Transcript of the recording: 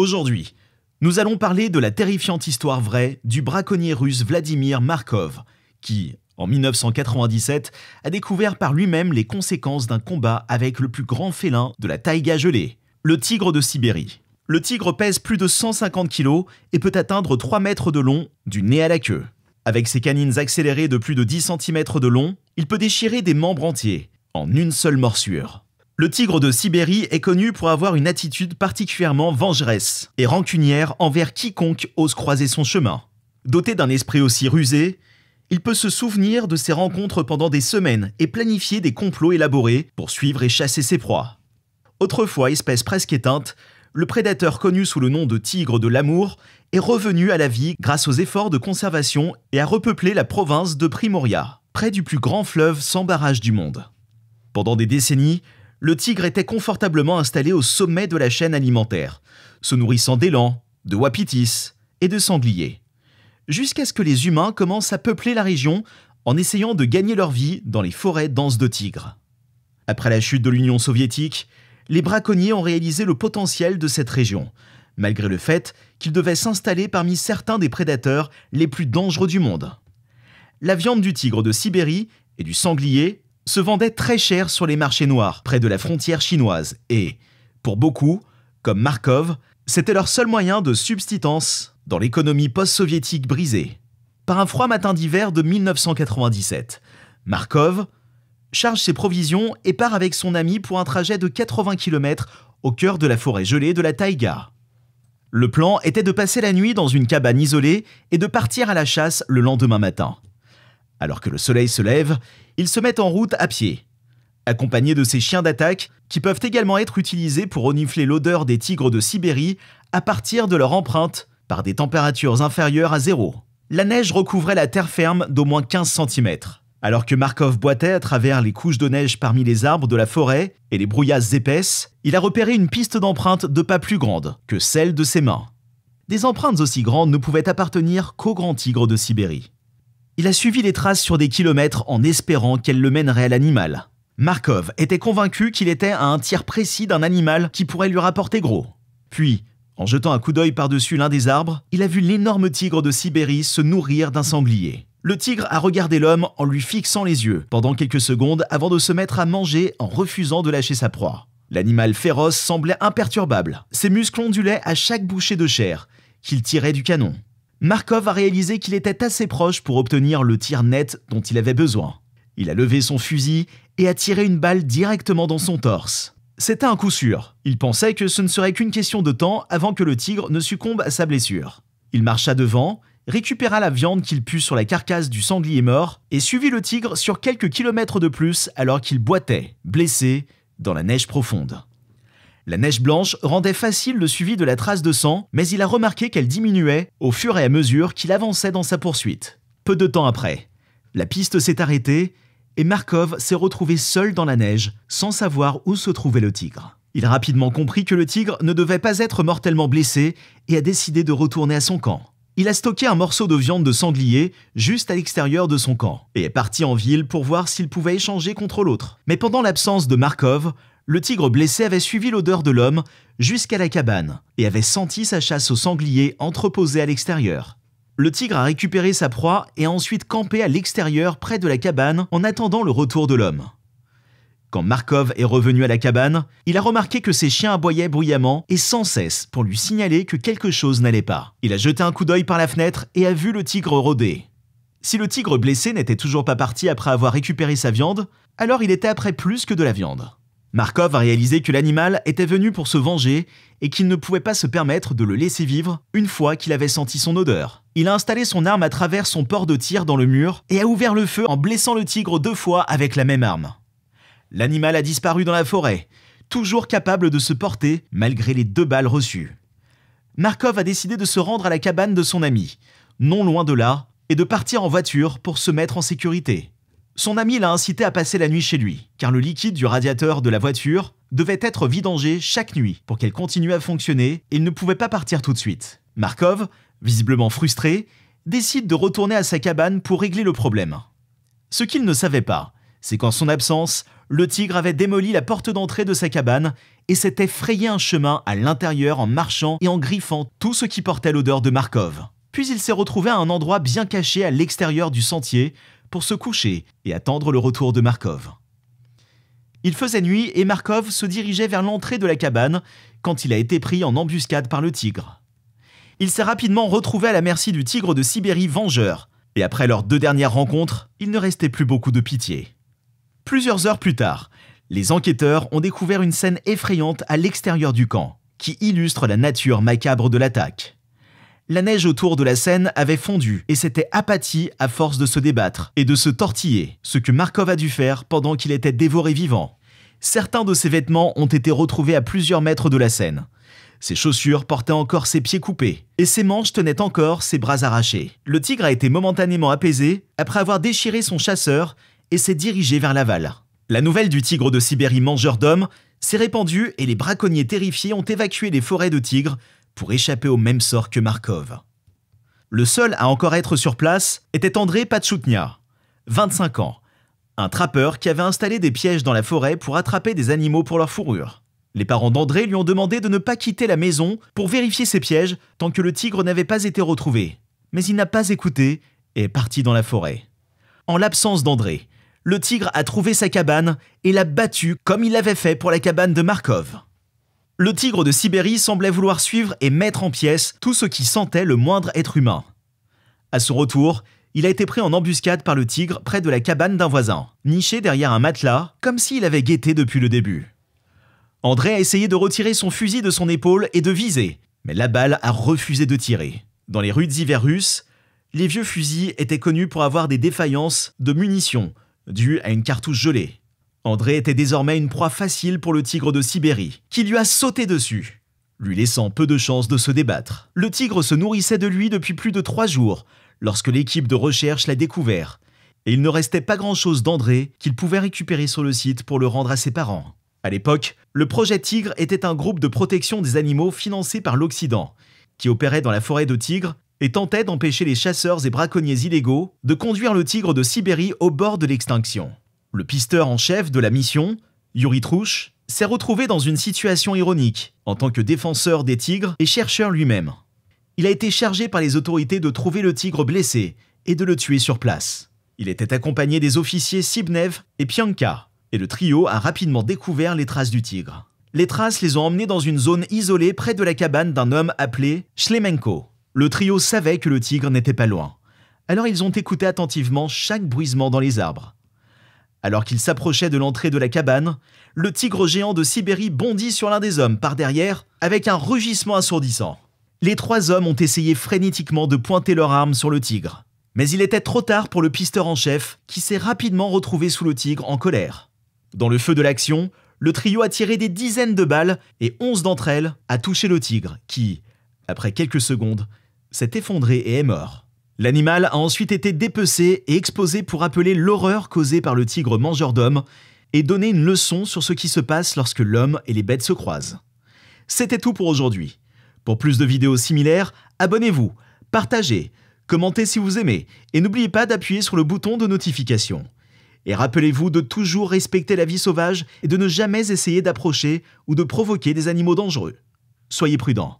Aujourd'hui, nous allons parler de la terrifiante histoire vraie du braconnier russe Vladimir Markov, qui, en 1997, a découvert par lui-même les conséquences d'un combat avec le plus grand félin de la taïga gelée, le tigre de Sibérie. Le tigre pèse plus de 150 kg et peut atteindre 3 mètres de long du nez à la queue. Avec ses canines accélérées de plus de 10 cm de long, il peut déchirer des membres entiers en une seule morsure. Le tigre de Sibérie est connu pour avoir une attitude particulièrement vengeresse et rancunière envers quiconque ose croiser son chemin. Doté d'un esprit aussi rusé, il peut se souvenir de ses rencontres pendant des semaines et planifier des complots élaborés pour suivre et chasser ses proies. Autrefois espèce presque éteinte, le prédateur connu sous le nom de tigre de l'amour est revenu à la vie grâce aux efforts de conservation et a repeuplé la province de Primoria, près du plus grand fleuve sans barrage du monde. Pendant des décennies, le tigre était confortablement installé au sommet de la chaîne alimentaire, se nourrissant d'élans, de wapitis et de sangliers. Jusqu'à ce que les humains commencent à peupler la région en essayant de gagner leur vie dans les forêts denses de tigres. Après la chute de l'Union soviétique, les braconniers ont réalisé le potentiel de cette région, malgré le fait qu'ils devaient s'installer parmi certains des prédateurs les plus dangereux du monde. La viande du tigre de Sibérie et du sanglier se vendait très cher sur les marchés noirs, près de la frontière chinoise, et, pour beaucoup, comme Markov, c'était leur seul moyen de subsistance dans l'économie post-soviétique brisée. Par un froid matin d'hiver de 1997, Markov charge ses provisions et part avec son ami pour un trajet de 80 km au cœur de la forêt gelée de la taïga. Le plan était de passer la nuit dans une cabane isolée et de partir à la chasse le lendemain matin. Alors que le soleil se lève, ils se mettent en route à pied, accompagnés de ces chiens d'attaque qui peuvent également être utilisés pour renifler l'odeur des tigres de Sibérie à partir de leur empreinte par des températures inférieures à zéro. La neige recouvrait la terre ferme d'au moins 15 cm, alors que Markov boitait à travers les couches de neige parmi les arbres de la forêt et les brouillasses épaisses, il a repéré une piste d'empreinte de pas plus grande que celle de ses mains. Des empreintes aussi grandes ne pouvaient appartenir qu'aux grands tigres de Sibérie. Il a suivi les traces sur des kilomètres en espérant qu'elles le mèneraient à l'animal. Markov était convaincu qu'il était à un tir précis d'un animal qui pourrait lui rapporter gros. Puis, en jetant un coup d'œil par-dessus l'un des arbres, il a vu l'énorme tigre de Sibérie se nourrir d'un sanglier. Le tigre a regardé l'homme en lui fixant les yeux pendant quelques secondes avant de se mettre à manger en refusant de lâcher sa proie. L'animal féroce semblait imperturbable. Ses muscles ondulaient à chaque bouchée de chair qu'il tirait du canon. Markov a réalisé qu'il était assez proche pour obtenir le tir net dont il avait besoin. Il a levé son fusil et a tiré une balle directement dans son torse. C'était un coup sûr. Il pensait que ce ne serait qu'une question de temps avant que le tigre ne succombe à sa blessure. Il marcha devant, récupéra la viande qu'il put sur la carcasse du sanglier mort et suivit le tigre sur quelques kilomètres de plus alors qu'il boitait, blessé, dans la neige profonde. La neige blanche rendait facile le suivi de la trace de sang, mais il a remarqué qu'elle diminuait au fur et à mesure qu'il avançait dans sa poursuite. Peu de temps après, la piste s'est arrêtée et Markov s'est retrouvé seul dans la neige, sans savoir où se trouvait le tigre. Il a rapidement compris que le tigre ne devait pas être mortellement blessé et a décidé de retourner à son camp. Il a stocké un morceau de viande de sanglier juste à l'extérieur de son camp et est parti en ville pour voir s'il pouvait échanger contre l'autre. Mais pendant l'absence de Markov, le tigre blessé avait suivi l'odeur de l'homme jusqu'à la cabane et avait senti sa chasse au sanglier entreposée à l'extérieur. Le tigre a récupéré sa proie et a ensuite campé à l'extérieur près de la cabane en attendant le retour de l'homme. Quand Markov est revenu à la cabane, il a remarqué que ses chiens aboyaient bruyamment et sans cesse pour lui signaler que quelque chose n'allait pas. Il a jeté un coup d'œil par la fenêtre et a vu le tigre rôder. Si le tigre blessé n'était toujours pas parti après avoir récupéré sa viande, alors il était après plus que de la viande. Markov a réalisé que l'animal était venu pour se venger et qu'il ne pouvait pas se permettre de le laisser vivre une fois qu'il avait senti son odeur. Il a installé son arme à travers son port de tir dans le mur et a ouvert le feu en blessant le tigre deux fois avec la même arme. L'animal a disparu dans la forêt, toujours capable de se porter malgré les deux balles reçues. Markov a décidé de se rendre à la cabane de son ami, non loin de là, et de partir en voiture pour se mettre en sécurité. Son ami l'a incité à passer la nuit chez lui, car le liquide du radiateur de la voiture devait être vidangé chaque nuit pour qu'elle continue à fonctionner et il ne pouvait pas partir tout de suite. Markov, visiblement frustré, décide de retourner à sa cabane pour régler le problème. Ce qu'il ne savait pas, c'est qu'en son absence, le tigre avait démoli la porte d'entrée de sa cabane et s'était frayé un chemin à l'intérieur en marchant et en griffant tout ce qui portait l'odeur de Markov. Puis il s'est retrouvé à un endroit bien caché à l'extérieur du sentier pour se coucher et attendre le retour de Markov. Il faisait nuit et Markov se dirigeait vers l'entrée de la cabane quand il a été pris en embuscade par le tigre. Il s'est rapidement retrouvé à la merci du tigre de Sibérie vengeur, et après leurs deux dernières rencontres, il ne restait plus beaucoup de pitié. Plusieurs heures plus tard, les enquêteurs ont découvert une scène effrayante à l'extérieur du camp, qui illustre la nature macabre de l'attaque. La neige autour de la Seine avait fondu et s'était apatie à force de se débattre et de se tortiller, ce que Markov a dû faire pendant qu'il était dévoré vivant. Certains de ses vêtements ont été retrouvés à plusieurs mètres de la Seine. Ses chaussures portaient encore ses pieds coupés, et ses manches tenaient encore ses bras arrachés. Le tigre a été momentanément apaisé après avoir déchiré son chasseur et s'est dirigé vers l'aval. La nouvelle du tigre de Sibérie mangeur d'hommes s'est répandue et les braconniers terrifiés ont évacué les forêts de tigres pour échapper au même sort que Markov. Le seul à encore être sur place était André Pachoutnia, 25 ans, un trappeur qui avait installé des pièges dans la forêt pour attraper des animaux pour leur fourrure. Les parents d'André lui ont demandé de ne pas quitter la maison pour vérifier ses pièges tant que le tigre n'avait pas été retrouvé. Mais il n'a pas écouté et est parti dans la forêt. En l'absence d'André, le tigre a trouvé sa cabane et l'a battu comme il l'avait fait pour la cabane de Markov. Le tigre de Sibérie semblait vouloir suivre et mettre en pièces tout ce qui sentait le moindre être humain. À son retour, il a été pris en embuscade par le tigre près de la cabane d'un voisin, niché derrière un matelas, comme s'il avait guetté depuis le début. André a essayé de retirer son fusil de son épaule et de viser, mais la balle a refusé de tirer. Dans les rues d'hiver russes, les vieux fusils étaient connus pour avoir des défaillances de munitions dues à une cartouche gelée. André était désormais une proie facile pour le tigre de Sibérie, qui lui a sauté dessus. Lui laissant peu de chances de se débattre, le tigre se nourrissait de lui depuis plus de trois jours, lorsque l'équipe de recherche l'a découvert, et il ne restait pas grand-chose d'André qu'il pouvait récupérer sur le site pour le rendre à ses parents. À l'époque, le projet Tigre était un groupe de protection des animaux financé par l'Occident, qui opérait dans la forêt de Tigre et tentait d'empêcher les chasseurs et braconniers illégaux de conduire le tigre de Sibérie au bord de l'extinction. Le pisteur en chef de la mission, Yuri Trouche, s'est retrouvé dans une situation ironique en tant que défenseur des tigres et chercheur lui-même. Il a été chargé par les autorités de trouver le tigre blessé et de le tuer sur place. Il était accompagné des officiers Sibnev et Pianka, et le trio a rapidement découvert les traces du tigre. Les traces les ont emmenés dans une zone isolée près de la cabane d'un homme appelé Shlemenko. Le trio savait que le tigre n'était pas loin. Alors ils ont écouté attentivement chaque bruisement dans les arbres. Alors qu'il s'approchait de l'entrée de la cabane, le tigre géant de Sibérie bondit sur l'un des hommes par derrière avec un rugissement assourdissant. Les trois hommes ont essayé frénétiquement de pointer leur arme sur le tigre. Mais il était trop tard pour le pisteur en chef, qui s'est rapidement retrouvé sous le tigre en colère. Dans le feu de l'action, le trio a tiré des dizaines de balles et onze d'entre elles a touché le tigre, qui, après quelques secondes, s'est effondré et est mort. L'animal a ensuite été dépecé et exposé pour appeler l'horreur causée par le tigre mangeur d'hommes et donner une leçon sur ce qui se passe lorsque l'homme et les bêtes se croisent. C'était tout pour aujourd'hui. Pour plus de vidéos similaires, abonnez-vous, partagez, commentez si vous aimez et n'oubliez pas d'appuyer sur le bouton de notification. Et rappelez-vous de toujours respecter la vie sauvage et de ne jamais essayer d'approcher ou de provoquer des animaux dangereux. Soyez prudents.